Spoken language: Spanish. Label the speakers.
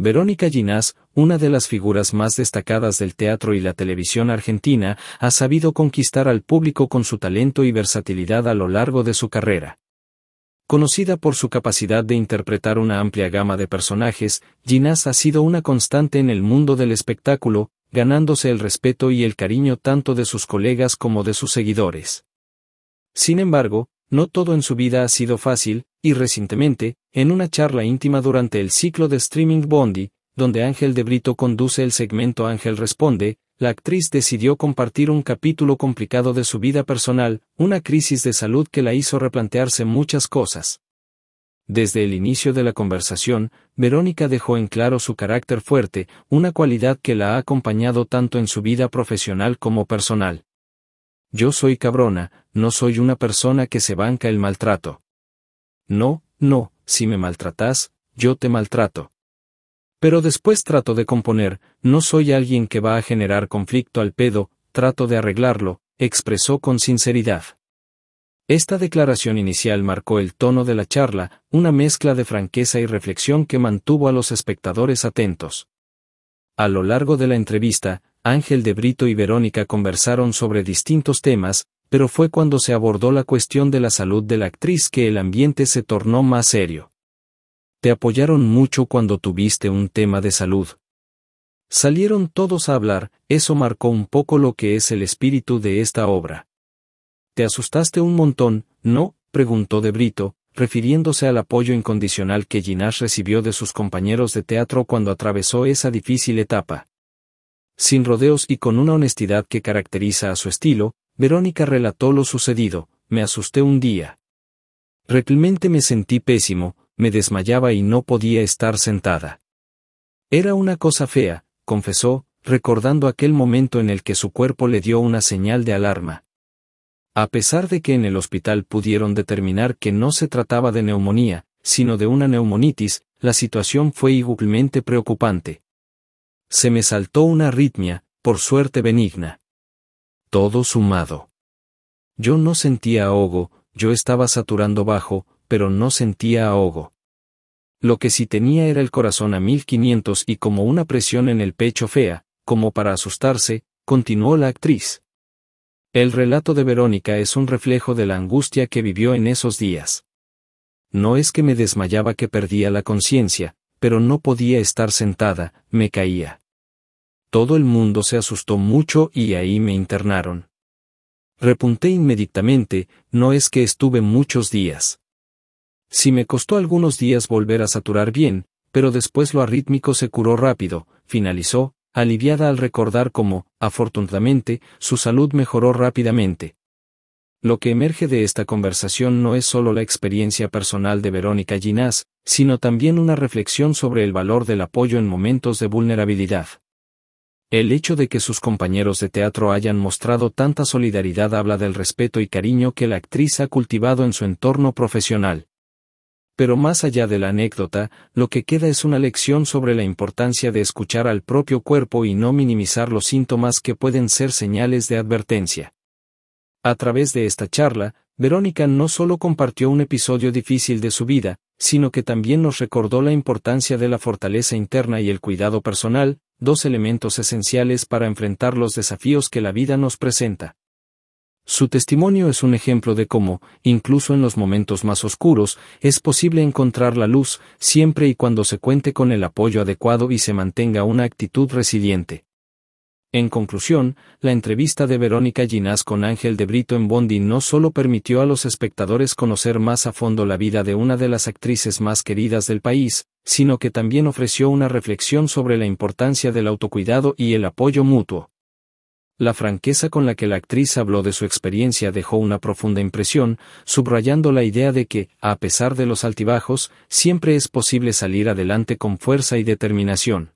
Speaker 1: Verónica Ginás, una de las figuras más destacadas del teatro y la televisión argentina, ha sabido conquistar al público con su talento y versatilidad a lo largo de su carrera. Conocida por su capacidad de interpretar una amplia gama de personajes, Ginás ha sido una constante en el mundo del espectáculo, ganándose el respeto y el cariño tanto de sus colegas como de sus seguidores. Sin embargo, no todo en su vida ha sido fácil, y recientemente, en una charla íntima durante el ciclo de streaming Bondi, donde Ángel de Brito conduce el segmento Ángel Responde, la actriz decidió compartir un capítulo complicado de su vida personal, una crisis de salud que la hizo replantearse muchas cosas. Desde el inicio de la conversación, Verónica dejó en claro su carácter fuerte, una cualidad que la ha acompañado tanto en su vida profesional como personal. Yo soy cabrona, no soy una persona que se banca el maltrato no, no, si me maltratas, yo te maltrato. Pero después trato de componer, no soy alguien que va a generar conflicto al pedo, trato de arreglarlo, expresó con sinceridad. Esta declaración inicial marcó el tono de la charla, una mezcla de franqueza y reflexión que mantuvo a los espectadores atentos. A lo largo de la entrevista, Ángel de Brito y Verónica conversaron sobre distintos temas, pero fue cuando se abordó la cuestión de la salud de la actriz que el ambiente se tornó más serio. Te apoyaron mucho cuando tuviste un tema de salud. Salieron todos a hablar, eso marcó un poco lo que es el espíritu de esta obra. ¿Te asustaste un montón, no? preguntó de Brito, refiriéndose al apoyo incondicional que Ginash recibió de sus compañeros de teatro cuando atravesó esa difícil etapa. Sin rodeos y con una honestidad que caracteriza a su estilo, Verónica relató lo sucedido, me asusté un día. Realmente me sentí pésimo, me desmayaba y no podía estar sentada. Era una cosa fea, confesó, recordando aquel momento en el que su cuerpo le dio una señal de alarma. A pesar de que en el hospital pudieron determinar que no se trataba de neumonía, sino de una neumonitis, la situación fue igualmente preocupante. Se me saltó una arritmia, por suerte benigna todo sumado. Yo no sentía ahogo, yo estaba saturando bajo, pero no sentía ahogo. Lo que sí tenía era el corazón a 1500 y como una presión en el pecho fea, como para asustarse, continuó la actriz. El relato de Verónica es un reflejo de la angustia que vivió en esos días. No es que me desmayaba que perdía la conciencia, pero no podía estar sentada, me caía todo el mundo se asustó mucho y ahí me internaron. Repunté inmediatamente, no es que estuve muchos días. Si me costó algunos días volver a saturar bien, pero después lo arrítmico se curó rápido, finalizó, aliviada al recordar cómo, afortunadamente, su salud mejoró rápidamente. Lo que emerge de esta conversación no es solo la experiencia personal de Verónica Ginás, sino también una reflexión sobre el valor del apoyo en momentos de vulnerabilidad. El hecho de que sus compañeros de teatro hayan mostrado tanta solidaridad habla del respeto y cariño que la actriz ha cultivado en su entorno profesional. Pero más allá de la anécdota, lo que queda es una lección sobre la importancia de escuchar al propio cuerpo y no minimizar los síntomas que pueden ser señales de advertencia. A través de esta charla, Verónica no solo compartió un episodio difícil de su vida, sino que también nos recordó la importancia de la fortaleza interna y el cuidado personal, dos elementos esenciales para enfrentar los desafíos que la vida nos presenta. Su testimonio es un ejemplo de cómo, incluso en los momentos más oscuros, es posible encontrar la luz, siempre y cuando se cuente con el apoyo adecuado y se mantenga una actitud resiliente. En conclusión, la entrevista de Verónica Ginás con Ángel de Brito en Bondi no solo permitió a los espectadores conocer más a fondo la vida de una de las actrices más queridas del país, sino que también ofreció una reflexión sobre la importancia del autocuidado y el apoyo mutuo. La franqueza con la que la actriz habló de su experiencia dejó una profunda impresión, subrayando la idea de que, a pesar de los altibajos, siempre es posible salir adelante con fuerza y determinación.